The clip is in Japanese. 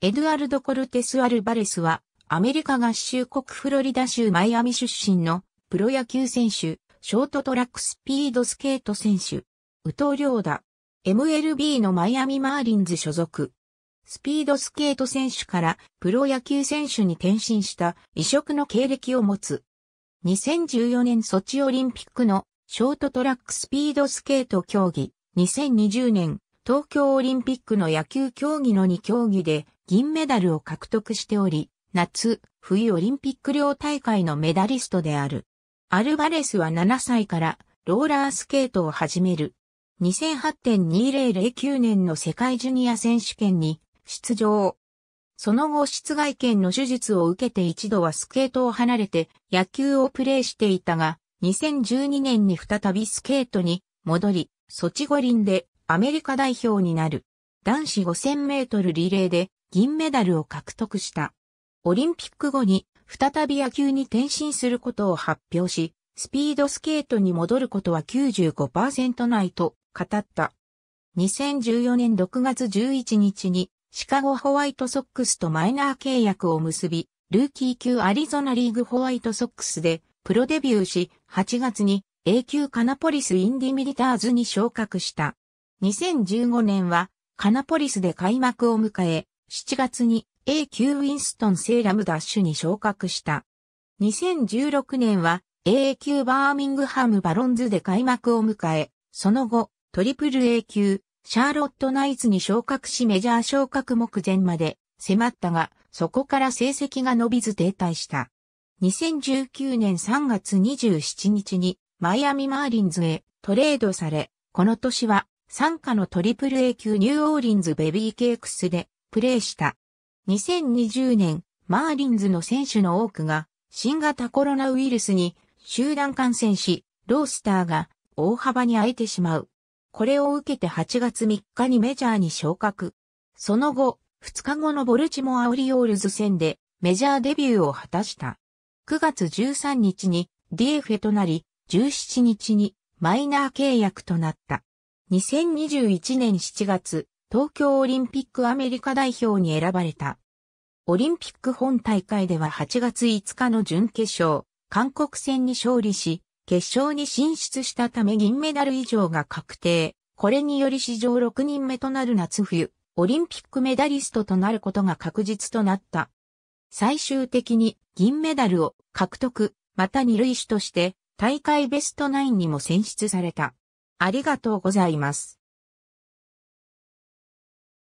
エドゥアルド・コルテス・アルバレスは、アメリカ合衆国フロリダ州マイアミ出身のプロ野球選手、ショートトラックスピードスケート選手、宇藤良ダ、MLB のマイアミマーリンズ所属。スピードスケート選手からプロ野球選手に転身した異色の経歴を持つ。2014年ソチオリンピックのショートトラックスピードスケート競技、2020年東京オリンピックの野球競技の2競技で銀メダルを獲得しており、夏、冬オリンピック両大会のメダリストである。アルバレスは7歳からローラースケートを始める。2008.2009年の世界ジュニア選手権に出場。その後室外権の手術を受けて一度はスケートを離れて野球をプレーしていたが、2012年に再びスケートに戻り、ソチ五輪でアメリカ代表になる。男子5000メートルリレーで銀メダルを獲得した。オリンピック後に再び野球に転身することを発表し、スピードスケートに戻ることは95%ないと語った。2014年6月11日にシカゴホワイトソックスとマイナー契約を結び、ルーキー級アリゾナリーグホワイトソックスでプロデビューし、8月に A 級カナポリスインディミリターズに昇格した。2015年はカナポリスで開幕を迎え、7月に A 級ウィンストンセーラムダッシュに昇格した。2016年は A 級バーミングハムバロンズで開幕を迎え、その後、トリプル A 級、シャーロットナイツに昇格しメジャー昇格目前まで迫ったが、そこから成績が伸びず停滞した。2019年3月27日にマイアミマーリンズへトレードされ、この年は参加のトリプル A 級ニューオーリンズベビーケークスでプレーした。2020年、マーリンズの選手の多くが新型コロナウイルスに集団感染し、ロースターが大幅に空いてしまう。これを受けて8月3日にメジャーに昇格。その後、2日後のボルチモアオリオールズ戦でメジャーデビューを果たした。9月13日にディエフェとなり、17日にマイナー契約となった。2021年7月、東京オリンピックアメリカ代表に選ばれた。オリンピック本大会では8月5日の準決勝、韓国戦に勝利し、決勝に進出したため銀メダル以上が確定。これにより史上6人目となる夏冬、オリンピックメダリストとなることが確実となった。最終的に銀メダルを獲得、また二類種として大会ベストナインにも選出された。ありがとうございます。